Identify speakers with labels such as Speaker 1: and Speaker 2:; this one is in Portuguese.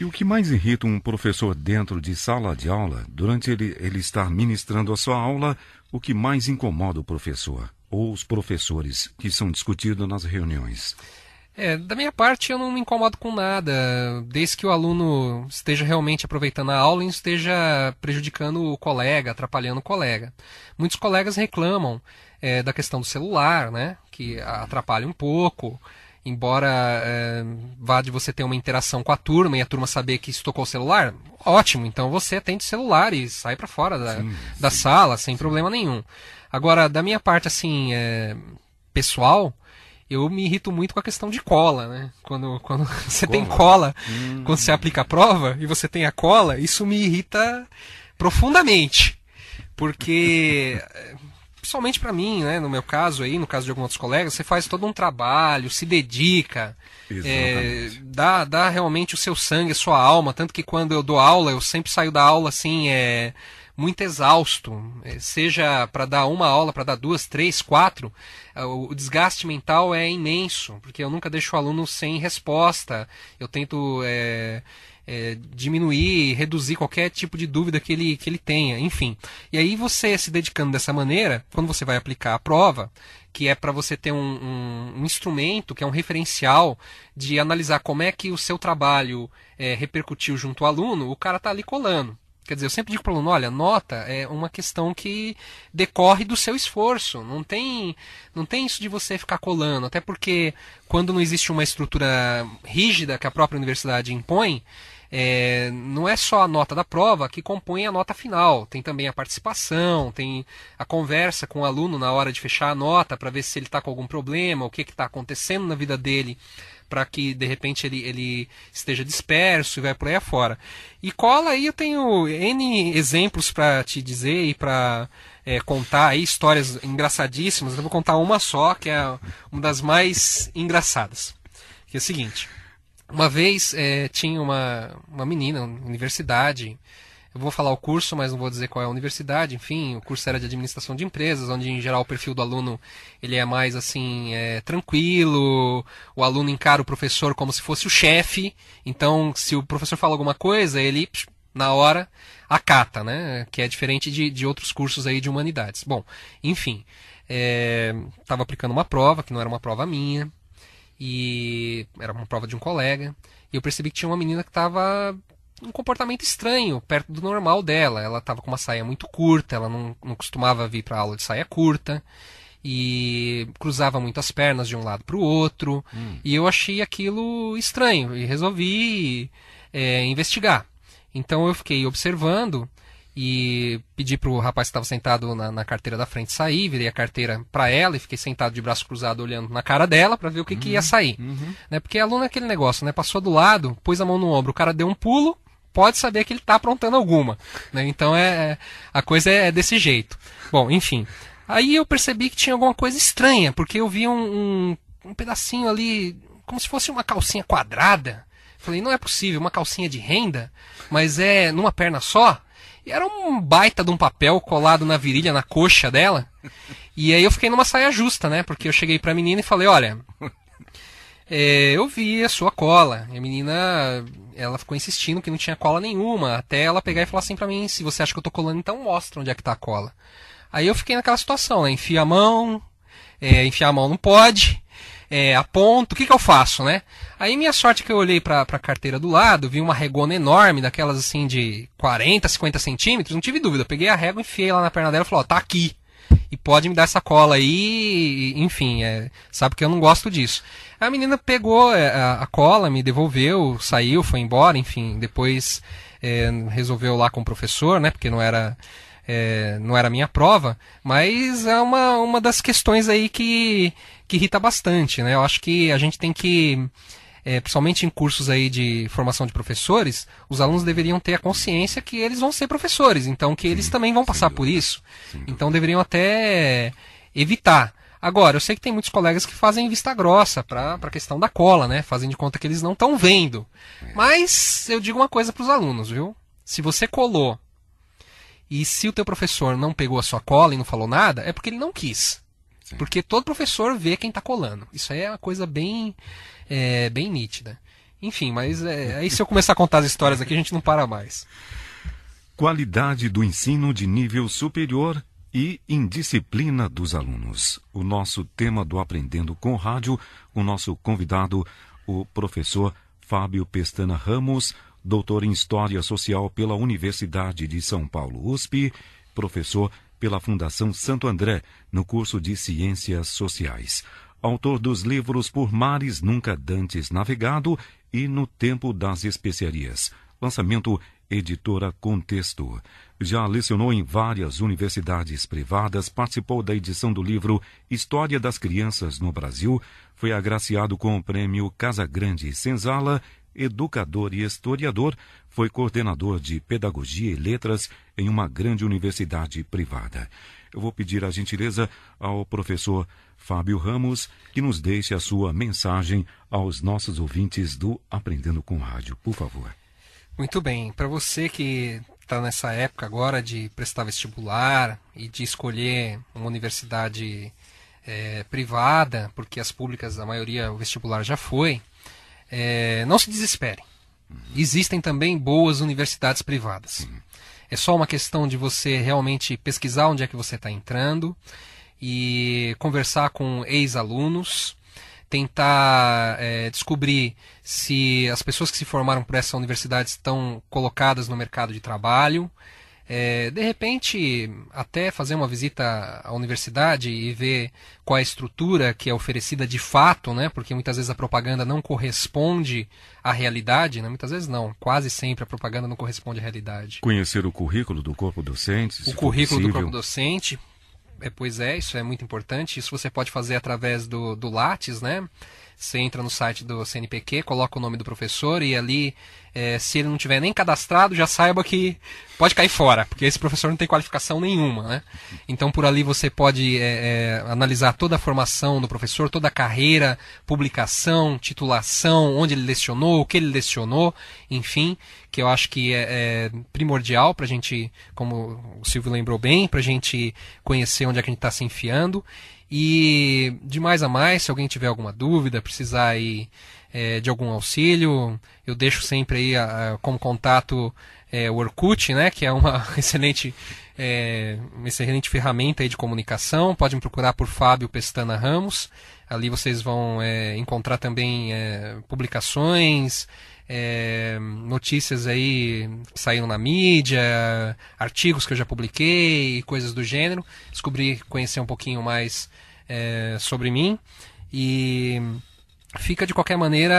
Speaker 1: E o que mais irrita um professor dentro de sala de aula, durante ele, ele estar ministrando a sua aula, o que mais incomoda o professor ou os professores que são discutidos nas reuniões?
Speaker 2: É, da minha parte, eu não me incomodo com nada, desde que o aluno esteja realmente aproveitando a aula e esteja prejudicando o colega, atrapalhando o colega. Muitos colegas reclamam é, da questão do celular, né, que atrapalha um pouco embora é, vá de você ter uma interação com a turma e a turma saber que estocou o celular, ótimo, então você atende o celular e sai para fora da, sim, da sim, sala sem sim. problema nenhum. Agora, da minha parte, assim, é, pessoal, eu me irrito muito com a questão de cola, né? Quando, quando você cola. tem cola, hum. quando você aplica a prova e você tem a cola, isso me irrita profundamente. Porque principalmente para mim, né, no meu caso aí, no caso de alguns outros colegas, você faz todo um trabalho, se dedica, é, dá, dá realmente o seu sangue, a sua alma, tanto que quando eu dou aula, eu sempre saio da aula assim, é, muito exausto, é, seja para dar uma aula, para dar duas, três, quatro, é, o desgaste mental é imenso, porque eu nunca deixo o aluno sem resposta, eu tento é, é, diminuir, reduzir qualquer tipo de dúvida que ele, que ele tenha, enfim. E aí você se dedicando dessa maneira, quando você vai aplicar a prova, que é para você ter um, um, um, instrumento, que é um referencial de analisar como é que o seu trabalho é, repercutiu junto ao aluno, o cara está ali colando. Quer dizer, eu sempre digo para o aluno, olha, nota é uma questão que decorre do seu esforço. Não tem, não tem isso de você ficar colando, até porque quando não existe uma estrutura rígida que a própria universidade impõe, é, não é só a nota da prova que compõe a nota final. Tem também a participação, tem a conversa com o aluno na hora de fechar a nota para ver se ele está com algum problema, o que está acontecendo na vida dele para que de repente ele, ele esteja disperso e vai por aí afora. E cola aí, eu tenho N exemplos para te dizer e para é, contar aí histórias engraçadíssimas. Eu vou contar uma só, que é uma das mais engraçadas. Que é o seguinte: uma vez é, tinha uma, uma menina na universidade eu vou falar o curso, mas não vou dizer qual é a universidade. Enfim, o curso era de administração de empresas, onde em geral o perfil do aluno ele é mais assim é, tranquilo. O aluno encara o professor como se fosse o chefe. Então, se o professor fala alguma coisa, ele na hora acata, né? Que é diferente de, de outros cursos aí de humanidades. Bom, enfim, estava é, aplicando uma prova que não era uma prova minha e era uma prova de um colega. E eu percebi que tinha uma menina que estava um comportamento estranho, perto do normal dela. Ela estava com uma saia muito curta, ela não, não costumava vir para aula de saia curta e cruzava muito as pernas de um lado para o outro. Hum. E eu achei aquilo estranho e resolvi é, investigar. Então eu fiquei observando e pedi para o rapaz que estava sentado na, na, carteira da frente sair, virei a carteira para ela e fiquei sentado de braço cruzado olhando na cara dela para ver o que, uhum. que ia uhum, sair. Uhum. Né, porque aluno é aquele negócio, né? Passou do lado, pôs a mão no ombro, o cara deu um pulo, pode saber que ele está aprontando alguma. Né? Então é, é a coisa é, é desse jeito. Bom, enfim. Aí eu percebi que tinha alguma coisa estranha, porque eu vi um, um, um pedacinho ali, como se fosse uma calcinha quadrada. Falei, não é possível, uma calcinha de renda, mas é numa perna só? E era um baita de um papel colado na virilha, na coxa dela. E aí eu fiquei numa saia justa, né? Porque eu cheguei pra menina e falei, olha, é, eu vi a sua cola. E a menina, ela ficou insistindo que não tinha cola nenhuma, até ela pegar e falar assim pra mim, se você acha que eu tô colando, então mostra onde é que tá a cola. Aí eu fiquei naquela situação, né? Enfia a mão, é, enfiar a mão não pode, é, aponto, o que que eu faço, né? Aí minha sorte é que eu olhei pra, pra carteira do lado, vi uma regona enorme, daquelas assim de 40, 50 centímetros, não tive dúvida. peguei a régua, enfiei lá na perna dela e falei, ó, tá aqui e pode me dar essa cola aí, enfim, é, sabe que eu não gosto disso. A menina pegou é, a, a cola, me devolveu, saiu, foi embora, enfim, depois é, resolveu lá com o professor, né, porque não era... É, não era minha prova, mas é uma, uma das questões aí que, que irrita bastante, né? Eu acho que a gente tem que é, principalmente em cursos aí de formação de professores, os alunos deveriam ter a consciência que eles vão ser professores, então que eles também vão passar por isso. Então deveriam até evitar. Agora, eu sei que tem muitos colegas que fazem vista grossa para a questão da cola, né? Fazem de conta que eles não estão vendo. É. Mas eu digo uma coisa para os alunos, viu? Se você colou e se o teu professor não pegou a sua cola e não falou nada, é porque ele não quis. Porque todo professor vê quem está colando. Isso aí é uma coisa bem, é, bem nítida. Enfim, mas é, aí se eu começar a contar as histórias aqui, a gente não para mais.
Speaker 1: Qualidade do ensino de nível superior e indisciplina dos alunos. O nosso tema do Aprendendo com Rádio, o nosso convidado, o professor Fábio Pestana Ramos, doutor em História Social pela Universidade de São Paulo, USP, professor pela Fundação Santo André, no curso de Ciências Sociais. Autor dos livros Por Mares Nunca Dantes Navegado e No Tempo das Especiarias. Lançamento Editora Contexto. Já lecionou em várias universidades privadas, participou da edição do livro História das Crianças no Brasil, foi agraciado com o prêmio Casa Grande Senzala educador e historiador, foi coordenador de pedagogia e letras em uma grande universidade privada. Eu vou pedir a gentileza ao professor Fábio Ramos que nos deixe a sua mensagem aos nossos ouvintes do Aprendendo com Rádio, por favor.
Speaker 2: Muito bem, para você que está nessa época agora de prestar vestibular e de escolher uma universidade é, privada, porque as públicas, a maioria, o vestibular já foi, é, não se desesperem. Existem também boas universidades privadas. É só uma questão de você realmente pesquisar onde é que você está entrando e conversar com ex-alunos, tentar é, descobrir se as pessoas que se formaram por essa universidade estão colocadas no mercado de trabalho. É, de repente, até fazer uma visita à universidade e ver qual é a estrutura que é oferecida de fato, né? porque muitas vezes a propaganda não corresponde à realidade, né? muitas vezes não, quase sempre a propaganda não corresponde à realidade.
Speaker 1: Conhecer o currículo do corpo docente. O currículo do corpo
Speaker 2: docente, é, pois é, isso é muito importante. Isso você pode fazer através do, do Lattes, né? Você entra no site do CNPq, coloca o nome do professor e ali é, se ele não tiver nem cadastrado, já saiba que pode cair fora, porque esse professor não tem qualificação nenhuma. Né? Então, por ali você pode é, é, analisar toda a formação do professor, toda a carreira, publicação, titulação, onde ele lecionou, o que ele lecionou, enfim, que eu acho que é, é primordial para a gente, como o Silvio lembrou bem, para a gente conhecer onde é que a gente está se enfiando. E de mais a mais, se alguém tiver alguma dúvida, precisar aí é, de algum auxílio. Eu deixo sempre aí a, a, como contato é, o Orkut, né, que é uma excelente, é, uma excelente ferramenta aí de comunicação. Pode me procurar por Fábio Pestana Ramos. Ali vocês vão é, encontrar também é, publicações, é, notícias aí que saíram na mídia, artigos que eu já publiquei, coisas do gênero. Descobri, conhecer um pouquinho mais é, sobre mim. E fica de qualquer maneira